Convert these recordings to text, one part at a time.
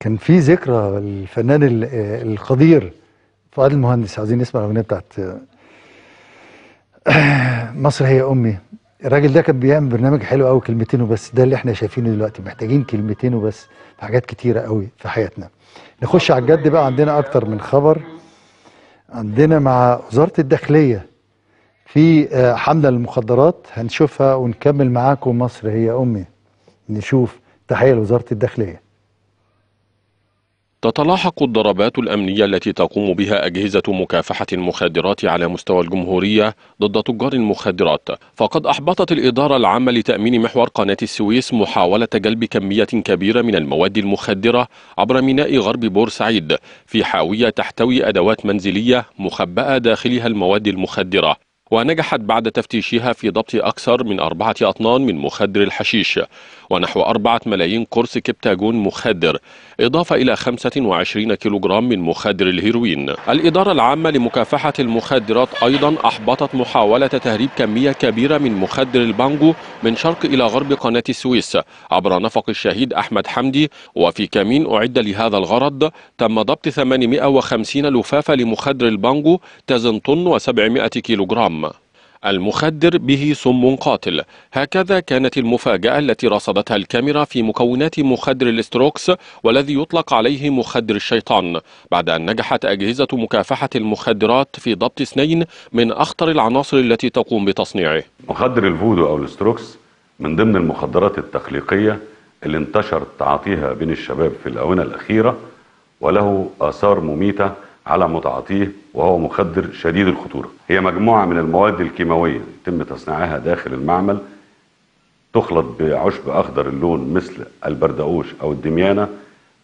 كان في ذكرى الفنان القدير فؤاد المهندس عايزين نسمع الاغنيه بتاعت مصر هي امي الراجل ده كان بيعمل برنامج حلو قوي كلمتين وبس ده اللي احنا شايفينه دلوقتي محتاجين كلمتين وبس في حاجات كتيره قوي في حياتنا نخش على الجد بقى عندنا اكتر من خبر عندنا مع وزاره الداخليه في آه، حمله للمخدرات هنشوفها ونكمل معاكم مصر هي امي نشوف تحيه لوزاره الداخليه تتلاحق الضربات الأمنية التي تقوم بها أجهزة مكافحة المخدرات على مستوى الجمهورية ضد تجار المخدرات فقد أحبطت الإدارة العامة لتأمين محور قناة السويس محاولة جلب كمية كبيرة من المواد المخدرة عبر ميناء غرب بورسعيد في حاوية تحتوي أدوات منزلية مخبأة داخلها المواد المخدرة ونجحت بعد تفتيشها في ضبط أكثر من أربعة أطنان من مخدر الحشيش ونحو أربعة ملايين قرص كبتاجون مخدر إضافة إلى 25 كيلوغرام من مخدر الهيروين الإدارة العامة لمكافحة المخدرات أيضا أحبطت محاولة تهريب كمية كبيرة من مخدر البانجو من شرق إلى غرب قناة السويس عبر نفق الشهيد أحمد حمدي وفي كمين أعد لهذا الغرض تم ضبط 850 لفافة لمخدر البانجو تزن طن و700 كيلوغرام المخدر به سم قاتل هكذا كانت المفاجأة التي رصدتها الكاميرا في مكونات مخدر الاستروكس والذي يطلق عليه مخدر الشيطان بعد أن نجحت أجهزة مكافحة المخدرات في ضبط اثنين من أخطر العناصر التي تقوم بتصنيعه مخدر الفودو أو الاستروكس من ضمن المخدرات التخليقية اللي انتشر تعاطيها بين الشباب في الآونة الأخيرة وله آثار مميتة على متعاطيه وهو مخدر شديد الخطورة هي مجموعة من المواد الكيماوية يتم تصنيعها داخل المعمل تخلط بعشب أخضر اللون مثل البردقوش أو الدميانة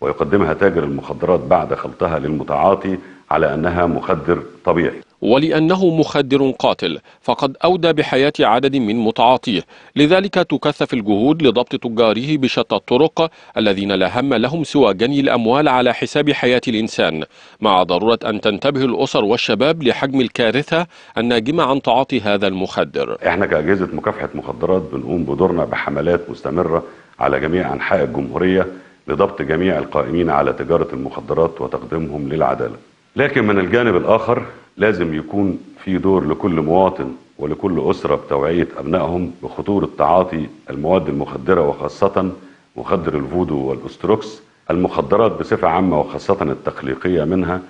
ويقدمها تاجر المخدرات بعد خلطها للمتعاطي على أنها مخدر طبيعي ولأنه مخدر قاتل فقد أودى بحياة عدد من متعاطيه لذلك تكثف الجهود لضبط تجاره بشتى الطرق الذين لا هم لهم سوى جني الأموال على حساب حياة الإنسان مع ضرورة أن تنتبه الأسر والشباب لحجم الكارثة الناجمة عن تعاطي هذا المخدر احنا كأجهزة مكافحة مخدرات بنقوم بدورنا بحملات مستمرة على جميع أنحاء الجمهورية لضبط جميع القائمين على تجارة المخدرات وتقديمهم للعدالة لكن من الجانب الآخر لازم يكون في دور لكل مواطن ولكل أسرة بتوعية أبنائهم بخطورة تعاطي المواد المخدرة وخاصة مخدر الفودو والأستروكس المخدرات بصفة عامة وخاصة التخليقية منها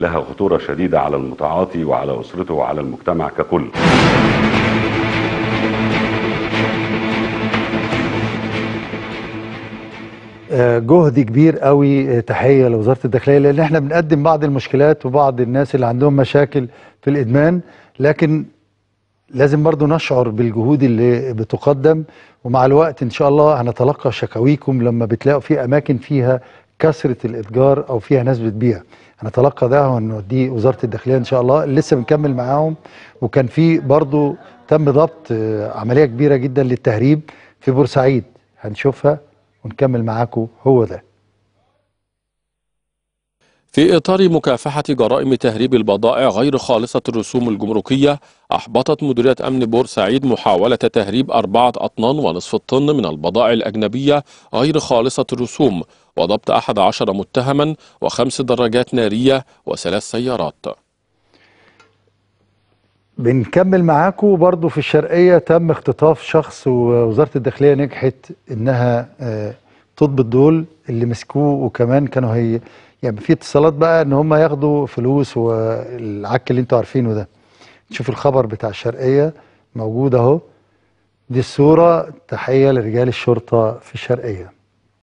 لها خطورة شديدة على المتعاطي وعلى أسرته وعلى المجتمع ككل جهد كبير قوي آه، تحيه لوزاره الداخليه لان احنا بنقدم بعض المشكلات وبعض الناس اللي عندهم مشاكل في الادمان لكن لازم برضو نشعر بالجهود اللي بتقدم ومع الوقت ان شاء الله هنتلقى شكاويكم لما بتلاقوا في اماكن فيها كثره الاتجار او فيها ناس بتبيع هنتلقى ده ونوديه وزاره الداخليه ان شاء الله لسه بنكمل معاهم وكان في برضو تم ضبط آه، عمليه كبيره جدا للتهريب في بورسعيد هنشوفها ونكمل معاكم هو ده في إطار مكافحة جرائم تهريب البضائع غير خالصة الرسوم الجمركية أحبطت مديرية أمن بورسعيد محاولة تهريب أربعة أطنان ونصف الطن من البضائع الأجنبية غير خالصة الرسوم وضبط أحد عشر متهما وخمس دراجات نارية وثلاث سيارات بنكمل معاكم برضو في الشرقية تم اختطاف شخص ووزارة الداخلية نجحت انها آه، تضبط دول اللي مسكوه وكمان كانوا هي يعني في اتصالات بقى ان هم ياخدوا فلوس والعك اللي انتوا عارفينه ده تشوف الخبر بتاع الشرقية موجود اهو دي الصورة تحية لرجال الشرطة في الشرقية